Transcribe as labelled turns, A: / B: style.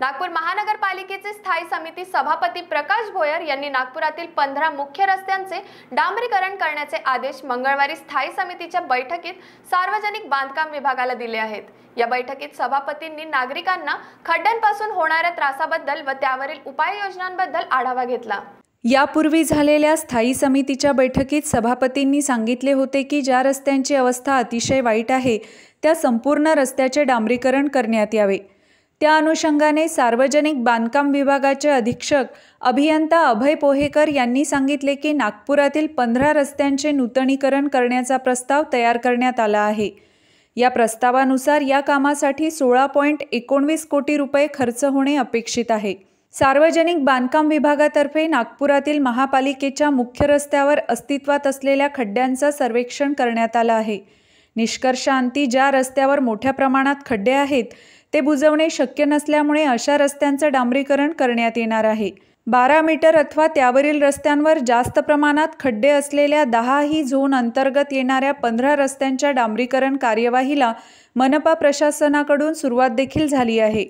A: नागपूर महानगरपालिकेचे स्थायी समिती सभापती प्रकाश भोयर यांनी नागपुरातील पंधरा मुख्य रस्त्यांचे डांबरीकरण करण्याचे आदेश मंगळवारी स्थायी समितीच्या बैठकीत सार्वजनिक बांधकाम विभागाला दिले आहेत या बैठकीत सभापतींनी नागरिकांना खड्ड्यांपासून होणाऱ्या त्रासाबद्दल व त्यावरील उपाययोजनांबद्दल आढावा घेतला
B: यापूर्वी झालेल्या स्थायी समितीच्या बैठकीत सभापतींनी सांगितले होते की ज्या रस्त्यांची अवस्था अतिशय वाईट आहे त्या संपूर्ण रस्त्याचे डांबरीकरण करण्यात यावे त्या अनुषंगाने सार्वजनिक बांधकाम विभागाचे अधीक्षक अभियंता अभय पोहेकर यांनी सांगितले की नागपुरातील पंधरा रस्त्यांचे नूतनीकरण करण्याचा प्रस्ताव तयार करण्यात आला आहे या प्रस्तावानुसार या कामासाठी सोळा पॉईंट एकोणवीस कोटी रुपये खर्च होणे अपेक्षित आहे सार्वजनिक बांधकाम विभागातर्फे नागपुरातील महापालिकेच्या मुख्य रस्त्यावर अस्तित्वात असलेल्या खड्ड्यांचं सर्वेक्षण करण्यात आलं आहे निष्कर्षांती ज्या रस्त्यावर मोठ्या प्रमाणात खड्डे आहेत ते बुजवणे शक्य नसल्यामुळे अशा रस्त्यांचं डांबरीकरण करण्यात येणार आहे बारा मीटर अथवा त्यावरील रस्त्यांवर जास्त प्रमाणात खड्डे असलेल्या दहाही झोन अंतर्गत येणाऱ्या पंधरा रस्त्यांच्या डांबरीकरण कार्यवाहीला मनपा प्रशासनाकडून सुरुवात देखील झाली आहे